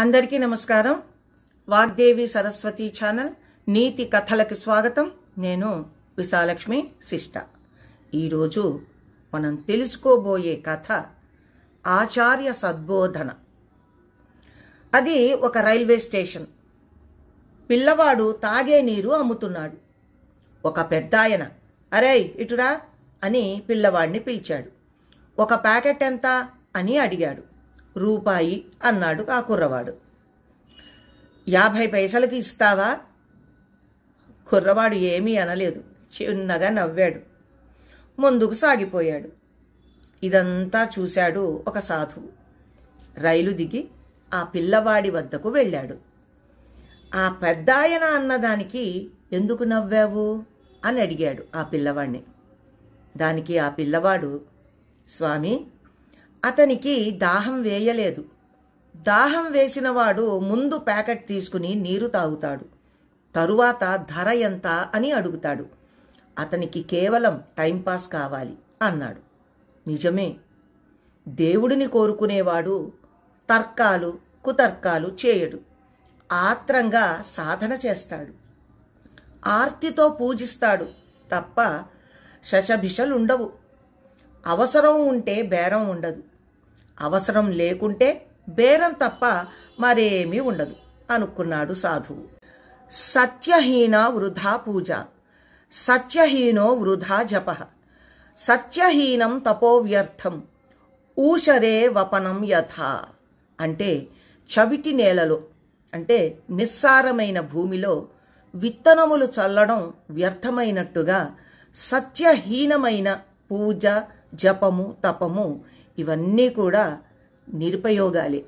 అందరికీ నమస్కారం వాగ్దేవి సరస్వతి ఛానల్ నీతి కథలకి స్వాగతం నేను విశాలక్ష్మి శిష్ట ఈరోజు మనం తెలుసుకోబోయే కథ ఆచార్య సద్బోధన అది ఒక రైల్వే స్టేషన్ పిల్లవాడు తాగే నీరు అమ్ముతున్నాడు ఒక పెద్ద ఆయన అరే ఇటురా అని పిల్లవాడిని పిలిచాడు ఒక ప్యాకెట్ ఎంత అని అడిగాడు రూపాయి అన్నాడు ఆ కుర్రవాడు యాభై పైసలకి ఇస్తావా కుర్రవాడు ఏమీ అనలేదు చిన్నగా నవ్వాడు ముందుకు సాగిపోయాడు ఇదంతా చూశాడు ఒక సాధువు రైలు దిగి ఆ పిల్లవాడి వద్దకు వెళ్ళాడు ఆ పెద్దాయన అన్నదానికి ఎందుకు నవ్వావు అని అడిగాడు ఆ పిల్లవాడిని దానికి ఆ పిల్లవాడు స్వామి అతనికి దాహం వేయలేదు దాహం వేసినవాడు ముందు ప్యాకెట్ తీసుకుని నీరు తాగుతాడు తరువాత ధర ఎంత అని అడుగుతాడు అతనికి కేవలం టైంపాస్ కావాలి అన్నాడు నిజమే దేవుడిని కోరుకునేవాడు తర్కాలు కుతర్కాలు చేయడు ఆత్రంగా సాధన చేస్తాడు ఆర్తితో పూజిస్తాడు తప్ప శశభిషలుండవు అవసరం ఉంటే బేరం ఉండదు అవసరం లేకుంటే బేరం తప్ప మరేమీ ఉండదు అనుకున్నాడు సాధువు సత్యహీన వృధా పూజ సత్యహీనో వృధా జప సత్యహీనం తపోవ్యర్థం ఊషరే వపనం యథా అంటే చవిటి నేలలో అంటే నిస్సారమైన భూమిలో విత్తనములు చల్లడం వ్యర్థమైనట్టుగా సత్యహీనమైన పూజ జపము తపము ఇవన్నీ కూడా నిరుపయోగాలే